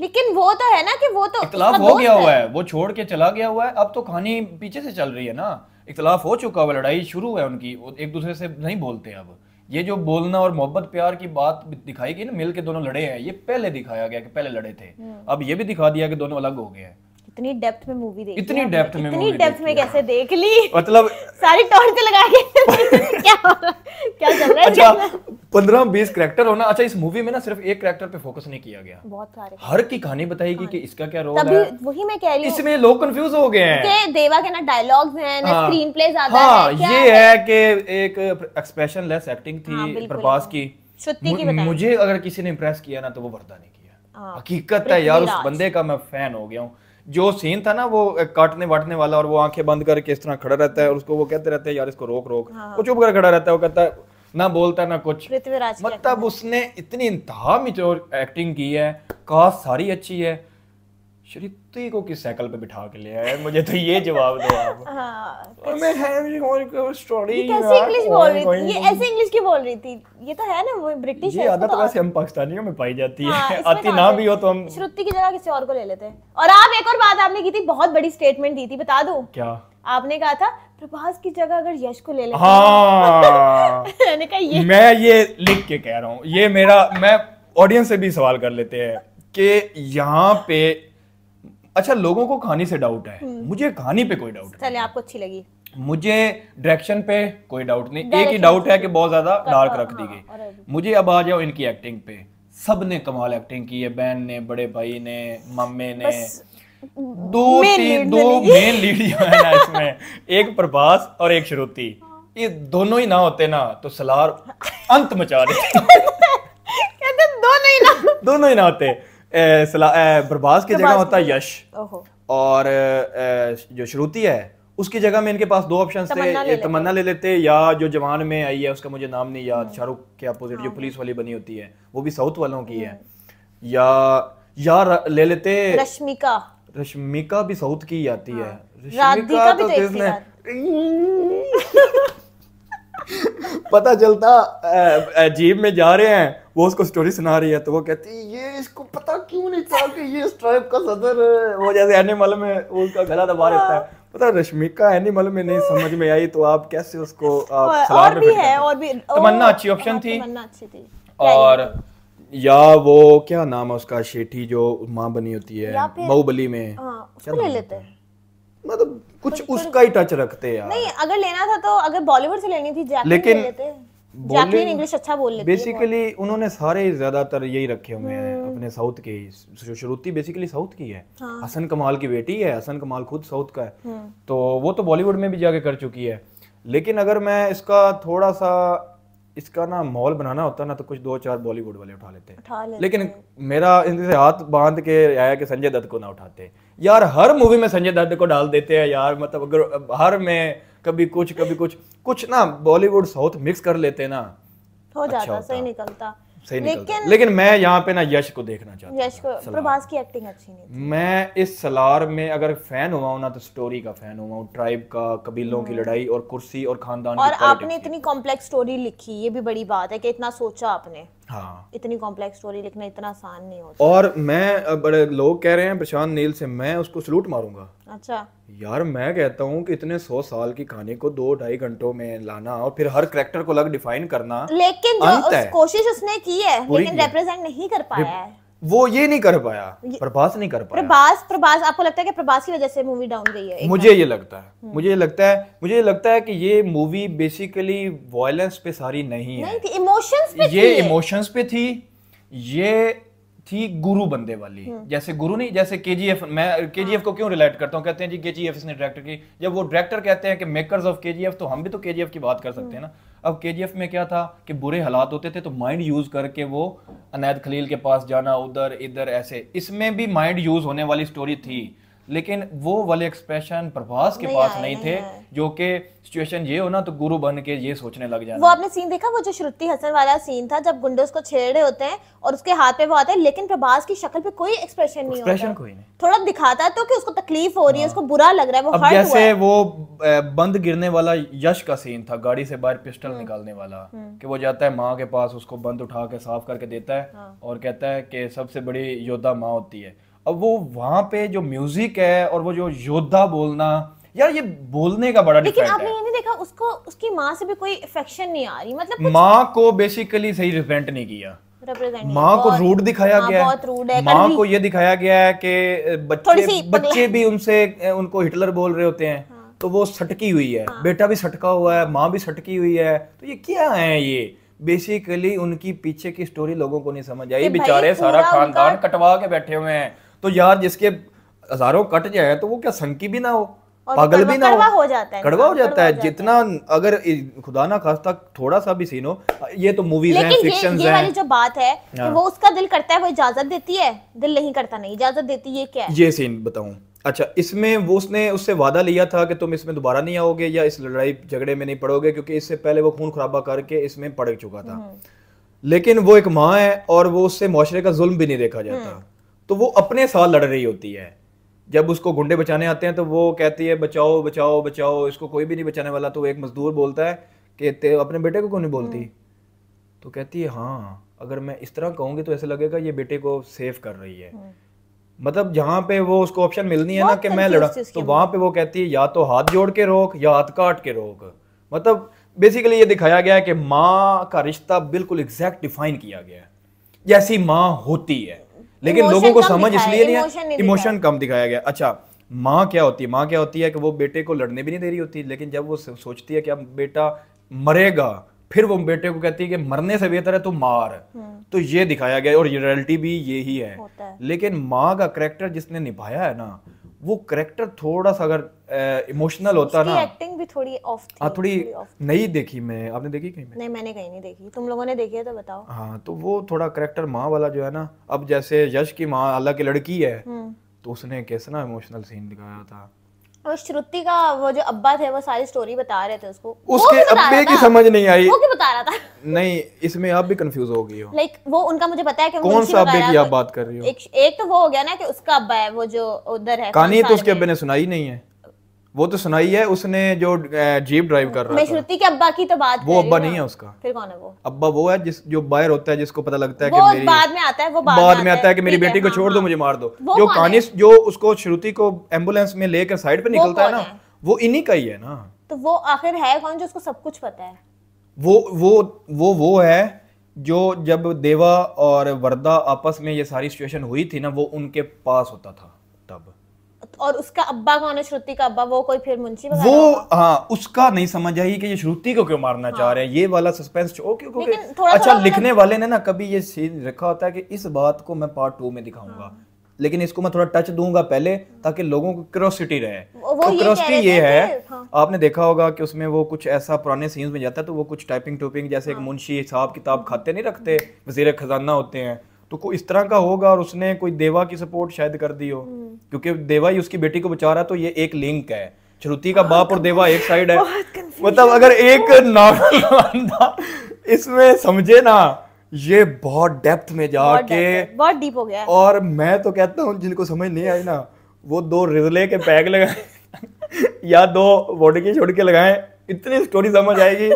लेकिन वो तो है ना कि वो तो इख्तलाफ हो गया हुआ है वो छोड़ के चला गया हुआ है अब तो कहानी पीछे से चल रही है ना इख्तलाफ हो चुका हुआ लड़ाई शुरू है उनकी एक दूसरे से नहीं बोलते अब ये जो बोलना और मोहब्बत प्यार की बात दिखाई गई ना मिल के दोनों लड़े हैं ये पहले दिखाया गया कि पहले लड़े थे हम्म। अब ये भी दिखा दिया कि दोनों अलग हो गए हैं इतनी डेप्थ में मूवी देखी इतनी डेप्थ में इतनी डेप्थ में कैसे देख ली मतलब सारी टॉर्च लगा के क्या क्या चल रहा है अच्छा पंद्रह बीस करेक्टर होना अच्छा इस मूवी में ना सिर्फ एक करेक्टर पे फोकस नहीं किया गया बहुत सारे हर की कहानी बताई बताएगी हाँ। कि इसका क्या रोल है वही मैं कह रही हूँ इसमें लोग कंफ्यूज हो गए हैं देवा के ना डायलॉग्स हैं ना हाँ, स्क्रीन प्ले ज्यादा हाँ, है ये है कि एक एक्सप्रेशन लेस एक्टिंग थी हाँ, प्रभास की मुझे अगर किसी ने इम्प्रेस किया ना तो वो वरदा वरदानी किया हाँ, हकीकत है यार उस बंदे का मैं फैन हो गया हूँ जो सीन था ना वो काटने वाटने वाला और वो आंखें बंद करके इस तरह खड़ा रहता है और उसको वो कहते रहते हैं यार इसको रोक रोक हाँ, हाँ। वो चुप कर खड़ा रहता है वो कहता है ना बोलता ना कुछ मतलब उसने इतनी इंतहा मिचोर एक्टिंग की है कास्ट सारी अच्छी है श्रुति तो को किस साइकिल पे बिठा के ले आया मुझे तो ये जवाब दो आप हाँ, मैं है स्टोरी ये कैसे इंग्लिश बोल रही थी ये ऐसे इंग्लिश की बोल रही थी ये तो है ना वो ब्रिटिश ये आदत तो वैसे हम पाकिस्तानियों में पाई जाती है हाँ, आती ना भी हो तो हम श्रुति की जगह किसी और को ले लेते और आप एक और बात आपने की थी बहुत बड़ी स्टेटमेंट दी थी बता दो क्या आपने कहा था प्रभास की जगह अगर यश को ले लेते हाँ कहा ये मैं ये लिख के कह रहा हूँ ये मेरा मैं ऑडियंस से भी सवाल कर लेते हैं कि यहाँ पे अच्छा लोगों को कहानी से डाउट है हम्म। मुझे कहानी पे कोई डाउट चले आपको अच्छी लगी मुझे डायरेक्शन पे कोई डाउट नहीं एक ही डाउट है कि बहुत ज्यादा डार्क रख दी हाँ, गई मुझे अब आ जाओ इनकी एक्टिंग पे सब ने कमाल एक्टिंग की है बहन ने बड़े भाई ने मम्मे ने दो तीन दो मेन लीड हैं इसमें एक प्रभास और एक श्रुति ये दोनों ही ना होते ना तो सलार अंत मचा देते दोनों ही ना दोनों ही ना होते बर्बाज की जगह होता यश और जो श्रुति है उसकी जगह में इनके पास दो ऑप्शन थे तमन्ना ले लेते या जो जवान में आई है उसका मुझे नाम नहीं याद हम्म। शाहरुख के अपोजिट जो हाँ। पुलिस वाली बनी होती है वो भी साउथ वालों की है हम्म। या या ले लेते रश्मिका रश्मिका भी साउथ की आती है हाँ। रश्मिका तो, तो पता चलता जीप में जा रहे हैं वो उसको स्टोरी सुना रही है तो वो कहती है ये इसको पता क्यों नहीं था कि ये इस ट्राइब का सदर वो जैसे एनिमल में उसका गला दबा रहता है पता रश्मिका एनिमल में नहीं समझ में आई तो आप कैसे उसको आप और और भी है तो और भी तमन्ना अच्छी ऑप्शन थी तमन्ना अच्छी थी और या वो क्या नाम है उसका शेठी जो माँ बनी होती है बाहुबली में हाँ, उसको ले लेते हैं मतलब कुछ उसका ही टच रखते हैं नहीं अगर लेना था तो अगर बॉलीवुड से लेनी थी लेकिन जैकलिन इंग्लिश अच्छा बोल लेती बेसिकली उन्होंने सारे ज्यादातर यही रखे हुए हैं हम्म। अपने साउथ के श्रुति बेसिकली साउथ की है हाँ। हसन कमाल की बेटी है हसन कमाल खुद साउथ का है हम्म। तो वो तो बॉलीवुड में भी जाके कर चुकी है लेकिन अगर मैं इसका थोड़ा सा इसका ना मॉल बनाना होता ना तो कुछ दो चार बॉलीवुड वाले उठा लेते हैं लेकिन मेरा इनसे हाथ बांध के आया कि संजय दत्त को ना उठाते यार हर मूवी में संजय दत्त को डाल देते हैं यार मतलब अगर हर में कभी कुछ कभी कुछ कुछ ना बॉलीवुड साउथ मिक्स कर लेते ना हो जाता अच्छा सही निकलता सही लेकिन लेकिन मैं यहाँ पे ना यश को देखना चाहता यश को प्रभास की एक्टिंग अच्छी नहीं थी मैं इस सलार में अगर फैन हुआ ना तो स्टोरी का फैन हुआ ट्राइब का कबीलों की हम्म। लड़ाई और कुर्सी और खानदान और आपने इतनी कॉम्प्लेक्स स्टोरी लिखी ये भी बड़ी बात है कि इतना सोचा आपने हाँ इतनी कॉम्प्लेक्स स्टोरी लिखना इतना आसान नहीं होता और मैं बड़े लोग कह रहे हैं प्रशांत नील से मैं उसको सलूट मारूंगा अच्छा यार मैं कहता हूँ कि इतने सौ साल की कहानी को दो ढाई घंटों में लाना और फिर हर करेक्टर को अलग डिफाइन करना लेकिन जो उस कोशिश उसने की है लेकिन रिप्रेजेंट नहीं कर पाया है वो ये नहीं कर पाया प्रभास नहीं कर पाया प्रभास प्रभास आपको लगता है कि प्रभास की वजह से मूवी डाउन गई है मुझे ये लगता है हम्म। मुझे ये लगता है मुझे ये लगता है कि ये मूवी बेसिकली वायलेंस पे सारी नहीं है इमोशंस पे ये इमोशंस पे थी ये थी गुरु बंदे वाली हम्म। जैसे गुरु नहीं जैसे केजीएफ मैं केजीएफ को क्यों रिलेट करता हूँ कहते हैं जी केजीएफ इसने डायरेक्टर की जब वो डायरेक्टर कहते हैं कि मेकर्स ऑफ केजीएफ तो हम भी तो केजीएफ की बात कर सकते हैं ना अब के में क्या था कि बुरे हालात होते थे तो माइंड यूज़ करके वो अनैद खलील के पास जाना उधर इधर ऐसे इसमें भी माइंड यूज़ होने वाली स्टोरी थी लेकिन वो वाले एक्सप्रेशन प्रभास के पास नहीं थे जो कि सिचुएशन ये हो ना तो गुरु बन के ये सोचने लग जाए वो आपने सीन देखा वो जो श्रुति हसन वाला सीन था जब गुंडे उसको छेड़ रहे होते हैं और उसके हाथ पे वो आते हैं लेकिन प्रभास की शक्ल पे कोई एक्सप्रेशन नहीं एक्सप्रेशन कोई नहीं थोड़ा दिखाता है तो कि उसको तकलीफ हो रही है हाँ। उसको बुरा लग रहा है वो अब जैसे वो बंद गिरने वाला यश का सीन था गाड़ी से बाहर पिस्टल हम्म। निकालने वाला हम्म। कि वो जाता है माँ के पास उसको बंद उठा के साफ करके देता है हाँ। और कहता है कि सबसे बड़ी योद्धा माँ होती है अब वो वहाँ पे जो म्यूजिक है और वो जो योद्धा बोलना यार ये बोलने का बड़ा लेकिन आपने ये नहीं देखा उसको उसकी माँ से भी कोई इफेक्शन नहीं आ रही मतलब माँ को बेसिकली सही रिप्रेजेंट नहीं किया माँ को रूड दिखाया गया है माँ को ये दिखाया गया है कि बच्चे बच्चे भी उनसे उनको हिटलर बोल रहे होते हैं हाँ। तो वो सटकी हुई है हाँ। बेटा भी सटका हुआ है माँ भी सटकी हुई है तो ये क्या है ये बेसिकली उनकी पीछे की स्टोरी लोगों को नहीं समझ आई बेचारे सारा खानदान कटवा के बैठे हुए हैं तो यार जिसके हजारों कट जाए तो वो क्या संकी भी ना हो पागल भी ना हो, जाता है कड़वा हो हाँ, जाता है जितना अगर खुदा ना खास्ता थोड़ा सा भी सीन हो ये तो मूवीज हैं फिक्शन ये, ये वाली जो बात है हाँ। वो उसका दिल करता है वो इजाजत देती है दिल नहीं करता नहीं इजाजत देती है क्या है? ये सीन बताऊं अच्छा इसमें वो उसने उससे वादा लिया था कि तुम इसमें दोबारा नहीं आओगे या इस लड़ाई झगड़े में नहीं पड़ोगे क्योंकि इससे पहले वो खून खराबा करके इसमें पड़ चुका था हम्म। लेकिन वो एक माँ है और वो उससे माशरे का जुल्म भी नहीं देखा जाता हम्म। तो वो अपने साथ लड़ रही होती है जब उसको गुंडे बचाने आते हैं तो वो कहती है बचाओ बचाओ बचाओ इसको कोई भी नहीं बचाने वाला तो एक मजदूर बोलता है कि अपने बेटे को क्यों नहीं बोलती हम्म। तो कहती है हाँ अगर मैं इस तरह कहूँगी तो ऐसा लगेगा ये बेटे को सेव कर रही है हम्म। मतलब जहाँ पे वो उसको ऑप्शन मिलनी है ना कि मैं लड़ा तो वहाँ पे वो कहती है या तो हाथ जोड़ के रोक या हाथ काट के रोक मतलब बेसिकली ये दिखाया गया है कि माँ का रिश्ता बिल्कुल एग्जैक्ट डिफाइन किया गया है जैसी माँ होती है लेकिन लोगों को समझ इसलिए नहीं इमोशन कम दिखाया गया अच्छा माँ क्या होती है माँ क्या होती है कि वो बेटे को लड़ने भी नहीं दे रही होती लेकिन जब वो सोचती है कि अब बेटा मरेगा फिर वो बेटे को कहती है कि मरने से बेहतर है तो मार हम्म। तो ये दिखाया गया और रियलिटी भी यही है, है। लेकिन माँ का करेक्टर जिसने निभाया है ना वो करेक्टर थोड़ा सा अगर इमोशनल होता ना एक्टिंग भी थोड़ी ऑफ थी हाँ थोड़ी, थोड़ी नहीं देखी मैं आपने देखी कहीं नहीं मैंने कहीं नहीं देखी तुम लोगों ने देखी है तो बताओ हाँ तो वो थोड़ा करेक्टर माँ वाला जो है ना अब जैसे यश की माँ अल्लाह की लड़की है हम्म। तो उसने कैसे ना इमोशनल सीन दिखाया था और श्रुति का वो जो अब्बा थे वो सारी स्टोरी बता रहे थे उसको उसके अब्बे की समझ नहीं आई वो क्या बता रहा था नहीं इसमें आप भी कंफ्यूज हो गई हो लाइक like, वो उनका मुझे पता है कि कौन सा अब्बे की आप बात कर रही हो एक, एक तो वो हो गया ना कि उसका अब्बा है वो जो उधर है कहानी तो उसके अब्बे ने सुनाई नहीं है वो तो सुनाई है उसने जो जीप ड्राइव कर रहा मैं श्रुति के अब्बा की तो बात वो अब्बा नहीं है उसका फिर कौन है वो अब्बा वो है जिस जो बाहर होता है जिसको पता लगता है कि मेरी बाद में आता है वो बाद में आता है कि मेरी बेटी को हाँ, छोड़ दो हाँ। मुझे मार दो जो कहानी जो उसको श्रुति को एम्बुलेंस में लेकर साइड पे निकलता है ना वो इन्हीं का ही है ना तो वो आखिर है कौन जो उसको सब कुछ पता है वो वो वो वो है जो जब देवा और वरदा आपस में ये सारी सिचुएशन हुई थी ना वो उनके पास होता था और उसका अब्बा कौन है श्रुति का अब्बा वो कोई फिर मुंशी वो हाँ उसका नहीं समझ आई कि ये श्रुति को क्यों मारना हाँ। चाह रहे हैं ये वाला सस्पेंस ओके ओके अच्छा मतलब लिखने वाले ने ना कभी ये सीन रखा होता है कि इस बात को मैं पार्ट टू में दिखाऊंगा हाँ। लेकिन इसको मैं थोड़ा टच दूंगा पहले ताकि लोगों को क्रोसिटी रहे वो तो ये, ये, ये है हाँ। आपने देखा होगा कि उसमें वो कुछ ऐसा पुराने सीन्स में जाता है तो वो कुछ टाइपिंग टूपिंग जैसे हाँ। एक मुंशी हिसाब किताब खाते नहीं रखते वजीर खजाना होते हैं तो कोई इस तरह का होगा और उसने कोई देवा की सपोर्ट शायद कर दी हो हम्म। क्योंकि देवा ही उसकी बेटी को बचा रहा है तो ये एक लिंक है श्रुति का बाप और देवा एक साइड है मतलब अगर एक नॉर्मल इसमें समझे ना ये बहुत डेप्थ में जाके बहुत डीप हो गया और मैं तो कहता हूँ जिनको समझ नहीं आई ना वो दो रिजले के पैग लगाए या दो वोडकी छोड़ के लगाए इतनी स्टोरी समझ आएगी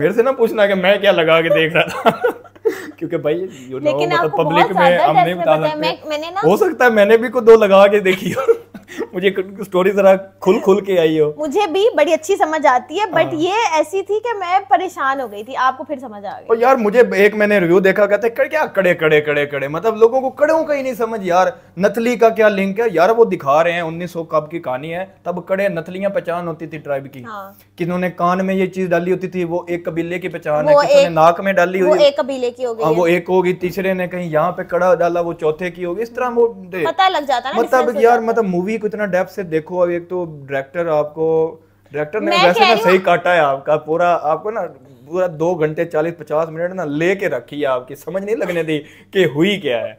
मेरे से ना पूछना कि मैं क्या लगा के देख रहा था क्योंकि भाई यू नो मतलब पब्लिक में हम नहीं बता सकते मैं, मैंने ना हो सकता है मैंने भी को दो लगा के देखी हो मुझे स्टोरी जरा खुल खुल के आई हो मुझे भी बड़ी अच्छी समझ आती है बट हाँ। ये ऐसी थी कि मैं परेशान हो गई थी आपको फिर समझ आ गई यार मुझे एक मैंने रिव्यू देखा कहते क्या कड़े कड़े कड़े कड़े मतलब लोगों को कड़ों का ही नहीं समझ यार नथली का क्या लिंक है यार वो दिखा रहे हैं उन्नीस सौ कब की कहानी है तब कड़े नथलियां पहचान होती थी ट्राइब की हाँ। कि उन्होंने कान में ये चीज डाली होती थी वो एक कबीले की पहचान है नाक में डाली हुई एक कबीले की हो गई हाँ, वो एक होगी तीसरे ने कहीं यहाँ पे कड़ा डाला वो चौथे की होगी इस तरह वो पता लग जाता मतलब यार मतलब मूवी को इतना डेप्थ से देखो अब एक तो डायरेक्टर आपको डायरेक्टर ने वैसे ना सही काटा है आपका पूरा आपको ना पूरा दो घंटे चालीस पचास मिनट ना लेके रखी है आपकी समझ नहीं लगने दी कि हुई क्या है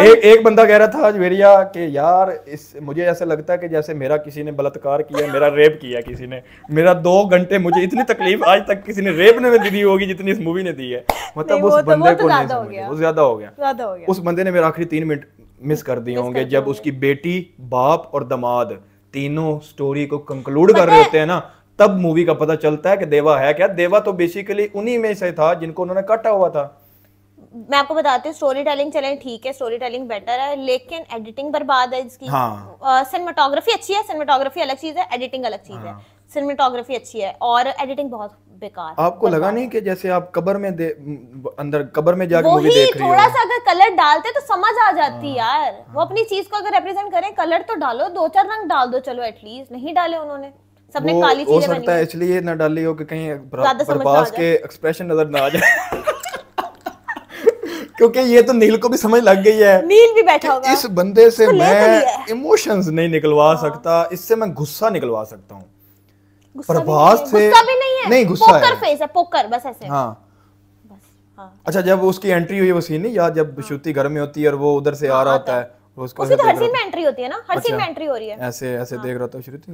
ए, एक बंदा कह रहा था आज वेरिया कि यार इस मुझे ऐसा लगता है कि जैसे मेरा किसी ने बलात्कार किया मेरा रेप किया किसी ने मेरा दो घंटे मुझे इतनी तकलीफ आज तक किसी ने रेप ने दी होगी जितनी इस मूवी ने दी है मतलब उस बंदे को ज्यादा हो गया उस बंदे ने मेरा आखिरी तीन मिनट मिस कर दिए होंगे जब उसकी बेटी बाप और दमाद तीनों स्टोरी को कंक्लूड कर रहे होते हैं ना तब मूवी का पता चलता है कि देवा है क्या देवा तो बेसिकली उन्हीं में से था जिनको उन्होंने काटा हुआ था मैं आपको बताती हूँ स्टोरी टेलिंग चले ठीक है स्टोरी टेलिंग बेटर है लेकिन एडिटिंग बर्बाद है इसकी हाँ। सिनेमाटोग्राफी अच्छी है सिनेमाटोग्राफी अलग चीज है एडिटिंग अलग चीज हाँ। है सिनेमेटोग्राफी अच्छी है और एडिटिंग बहुत बेकार आपको बेकार। लगा नहीं कि जैसे आप कबर में दे, अंदर कबर में जाकर मूवी देख रही थोड़ा सा अगर कलर डालते तो समझ आ जाती आ, हाँ। यार आ, वो हाँ। अपनी चीज को अगर रिप्रेजेंट करें कलर तो डालो दो चार रंग डाल दो चलो एटलीस्ट नहीं डाले उन्होंने सबने काली चीजें हो सकता है इसलिए ना डाली हो कि कहीं प्रभास के एक्सप्रेशन नजर ना आ जाए क्योंकि ये तो नील को भी समझ लग गई है नील भी बैठा होगा इस बंदे से तो तो मैं इमोशंस नहीं निकलवा हाँ। सकता इससे मैं गुस्सा निकलवा सकता हूँ प्रभास से नहीं है गुस्सा है। पोकर बस ऐसे हाँ, हाँ। अच्छा जब उसकी एंट्री हुई वो सीन नहीं या जब हाँ। श्रुति घर में होती है और वो उधर से आ हाँ, रहा होता है उसको तो हर सीन में एंट्री होती है ना हर सीन अच्छा। में एंट्री हो रही है ऐसे ऐसे देख रहा था श्रुति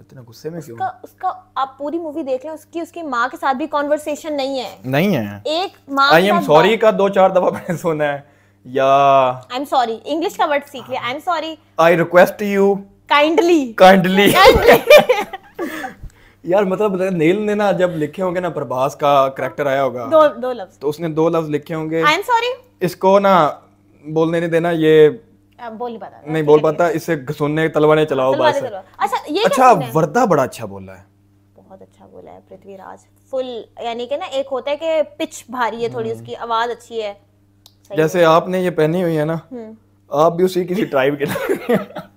इतना गुस्से में क्यों उसका उसका आप पूरी मूवी देख लें उसकी उसकी माँ के साथ भी कॉन्वर्सेशन नहीं है नहीं है एक माँ आई एम सॉरी का दो चार दफा मैंने सुना है या आई एम सॉरी इंग्लिश का वर्ड सीख लिया I am sorry I request you kindly kindly यार मतलब नील ने ना जब लिखे होंगे ना प्रभास का करेक्टर आया होगा दो दो लव्स तो उसने दो लव्स लिखे होंगे आई एम सॉरी इसको ना बोलने नहीं देना ये बोल पाता नहीं बोल पाता इसे सुनने तलवाने चलाओ बस अच्छा ये अच्छा वर्दा बड़ा अच्छा बोला है बहुत अच्छा बोला है पृथ्वीराज फुल यानी कि ना एक होता है कि पिच भारी है थोड़ी हम्म। उसकी आवाज अच्छी है जैसे आपने ये पहनी हुई है ना हम्म। आप भी उसी किसी ट्राइब के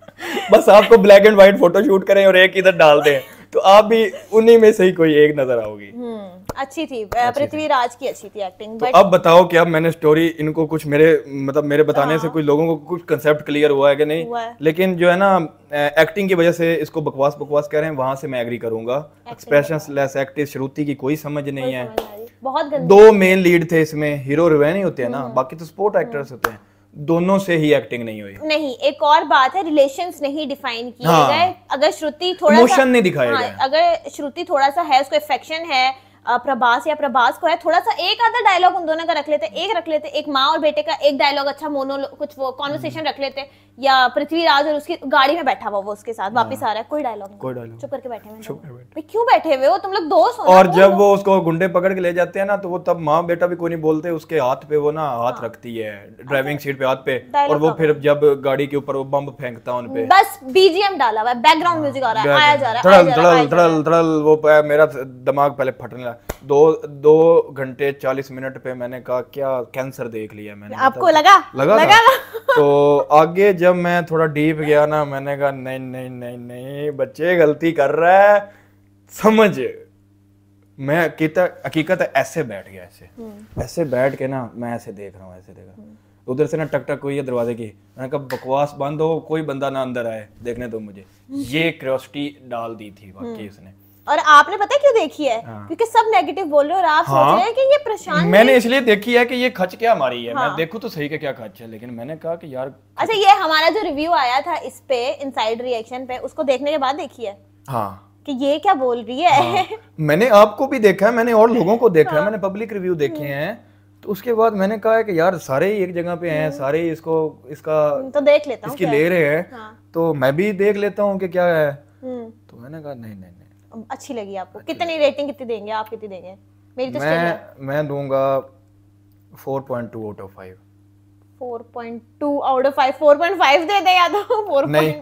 बस आपको black and white photo shoot करें और एक इधर डाल दें तो आप भी उन्हीं में से ही कोई एक नजर आओगी हम्म, अच्छी थी पृथ्वीराज की अच्छी थी एक्टिंग तो अब बताओ कि अब मैंने स्टोरी इनको कुछ मेरे मतलब मेरे बताने से हाँ। कुछ लोगों को कुछ कंसेप्ट क्लियर हुआ है कि नहीं लेकिन जो है ना एक्टिंग की वजह से इसको बकवास बकवास कह रहे हैं वहां से मैं एग्री करूंगा एक्सप्रेशन लेस एक्टिव श्रुति की कोई समझ नहीं है बहुत दो मेन लीड थे इसमें हीरो रिवे नहीं होते हैं ना हम्म। बाकी तो स्पोर्ट हम्म। एक्टर्स होते हैं दोनों से ही एक्टिंग नहीं हुई नहीं एक और बात है रिलेशंस नहीं डिफाइन किए हाँ। गए अगर श्रुति थोड़ा सा नहीं दिखाया हाँ, अगर श्रुति थोड़ा सा है उसको इफेक्शन है प्रभास या प्रभास को है थोड़ा सा एक आधा डायलॉग उन दोनों का रख लेते एक रख लेते एक माँ और बेटे का एक डायलॉग अच्छा मोनो कुछ वो कॉन्वर्सेशन हम्म। रख लेते या पृथ्वीराज और उसकी गाड़ी में बैठा हुआ वो उसके साथ वापस हाँ। आ रहा है कोई डायलॉग कोई डायलॉग चुप करके बैठे हुए क्यों बैठे हुए हो तुम लोग दोस्त हो और जब वो उसको गुंडे पकड़ के ले जाते हैं ना तो वो तब माँ बेटा भी कोई नहीं बोलते उसके हाथ पे वो ना हाथ हाँ। रखती है ड्राइविंग अच्छा। सीट पे हाथ पे और वो फिर जब गाड़ी के ऊपर वो बम फेंकता उनपे बस बीजीएम डाला हुआ है बैकग्राउंड हाँ, म्यूजिक आ रहा है आया जा रहा है मेरा दिमाग पहले फटने लगा दो दो घंटे चालीस मिनट पे मैंने कहा क्या कैंसर देख लिया मैंने आपको मतलब लगा लगा, लगा? लगा तो आगे जब मैं थोड़ा डीप गया ना मैंने कहा नहीं नहीं नहीं नहीं बच्चे गलती कर रहा है समझ मैं हकीकत ऐसे बैठ गया ऐसे हम्म। ऐसे बैठ के ना मैं ऐसे देख रहा हूँ ऐसे देख रहा हूँ उधर से ना टक टक हुई है दरवाजे की मैंने कहा बकवास बंद हो कोई बंदा ना अंदर आए देखने दो मुझे हम्म। ये क्रोसिटी डाल दी थी वाकई हम्म। उसने और आपने पता क्यों देखी है हाँ। क्योंकि सब नेगेटिव बोल रहे हो और आप हाँ। सोच रहे हैं कि ये प्रशांत मैंने इसलिए देखी है कि ये खच क्या मारी है हाँ। मैं देखू तो सही के क्या खच है लेकिन मैंने कहा कि यार अच्छा ये हमारा जो रिव्यू आया था इस पे इन रिएक्शन पे उसको देखने के बाद देखी है हाँ कि ये क्या बोल रही है हाँ। मैंने आपको भी देखा है मैंने और लोगों को देखा हाँ। है मैंने पब्लिक रिव्यू देखे हम्म। हैं तो उसके बाद मैंने कहा है कि यार सारे ही एक जगह पे हैं हम्म। सारे इसको इसका हम्म, तो देख लेता इसकी ले रहे हैं हाँ। तो मैं भी देख लेता हूँ कि क्या है तो मैंने कहा नहीं नहीं अच्छी लगी आपको अच्छी कितनी रेटिंग कितनी देंगे आप कितनी देंगे मेरी तो मैं मैं दूंगा 4.2 आउट ऑफ 5 4.2 आउट ऑफ 5 4.5 दे दे या तो 4.2 नहीं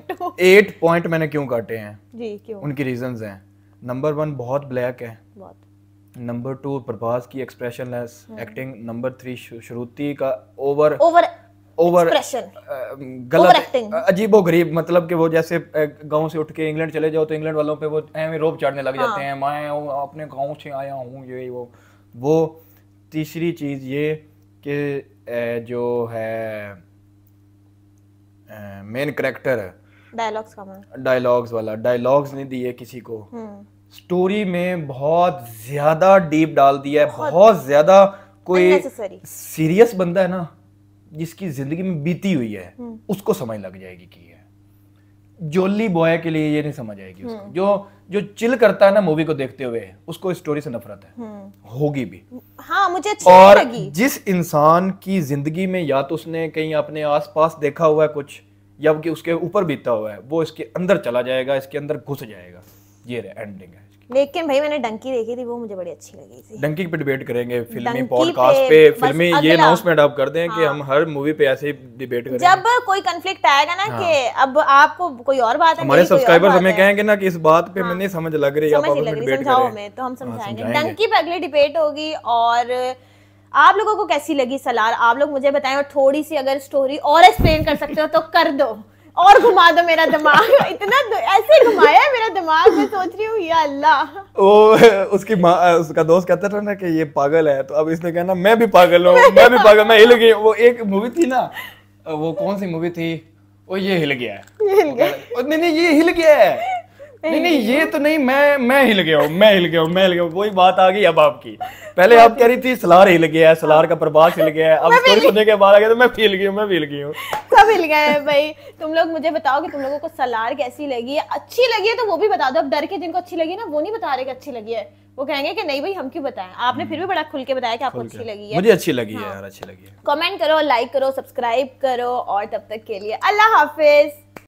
8 पॉइंट मैंने क्यों काटे हैं जी क्यों उनकी रीजंस हैं नंबर 1 बहुत ब्लैक है बहुत नंबर टू प्रभास की expressionless acting number three Shruti का over over over uh, um, गलत अजीबो गरीब मतलब कि वो जैसे uh, गांव से उठ के इंग्लैंड चले जाओ तो इंग्लैंड वालों पे वो ऐਵੇਂ रोब चढ़ने लग हाँ। जाते हैं मैं अपने गांव से आया हूँ ये वो वो तीसरी चीज़ ये कि uh, जो है मेन करेक्टर डायलॉग्स का डायलॉग्स मतलब। वाला डायलॉग्स नहीं दिए किसी को स्टोरी हम्म। में बहुत ज्यादा डीप डाल दिया है बहुत ज्यादा कोई सीरियस बंदा है ना जिसकी जिंदगी में बीती हुई है हम्म। उसको समझ लग जाएगी कि है जोली बॉय के लिए ये नहीं समझ आएगी उसको हम्म। जो जो चिल करता है ना मूवी को देखते हुए उसको स्टोरी से नफरत है हम्म। होगी भी हाँ मुझे और लगी। जिस इंसान की जिंदगी में या तो उसने कहीं अपने आसपास देखा हुआ है कुछ या कि उसके ऊपर बीता हुआ है वो इसके अंदर चला जाएगा इसके अंदर घुस जाएगा ये एंडिंग है लेकिन भाई मैंने डंकी देखी थी वो मुझे बड़ी अच्छी लगी थी डंकी पे डिबेट करेंगे फिल्मी पॉडकास्ट पे, पे फिल्मी ये अनाउंसमेंट आप कर दें हाँ। कि हम हर मूवी पे ऐसे ही डिबेट करेंगे जब कोई कन्फ्लिक्ट आएगा ना हाँ। कि अब आपको कोई और बात है हमारे सब्सक्राइबर्स हमें कहेंगे ना कि इस बात पे हाँ। हमें नहीं समझ लग रही आप डिबेट समझाओ हमें तो हम हाँ, समझाएंगे डंकी पे अगली डिबेट होगी और आप लोगों को कैसी लगी सलार आप लोग मुझे बताएं और थोड़ी सी अगर स्टोरी और एक्सप्लेन कर सकते हो तो कर दो और घुमा दो मेरा दिमाग इतना ऐसे घुमाया है मेरा दिमाग मैं सोच रही हूँ या अल्लाह वो उसकी माँ उसका दोस्त कहता था ना कि ये पागल है तो अब इसने कहा ना मैं भी पागल हूँ मैं भी पागल मैं हिल गई वो एक मूवी थी ना वो कौन सी मूवी थी वो ये हिल गया है ये हिल गया नहीं नहीं ये हिल गया है नहीं नहीं ये हाँ। तो नहीं मैं मैं हिल गया हूँ मैं हिल गया हूँ मैं हिल गया हूँ वही बात आ गई अब आपकी पहले आप कह रही थी सलार हिल गया है सलार का प्रभास हिल गया है अब थोड़ी सुनने के बाद आ गया तो मैं हिल गई हूँ मैं हिल गई हूँ सब हिल गए हैं भाई तुम लोग मुझे बताओ कि तुम लोगों को सलार कैसी लगी है अच्छी लगी है तो वो भी बता दो अब डर के जिनको अच्छी लगी ना वो नहीं बता रहे कि अच्छी लगी है वो कहेंगे कि नहीं भाई हम क्यों बताएं आपने फिर भी बड़ा खुल के बताया कि आपको अच्छी लगी है मुझे अच्छी लगी है हाँ। यार अच्छी लगी है कमेंट करो लाइक करो सब्सक्राइब करो और तब तक के लिए अल्लाह हाफिज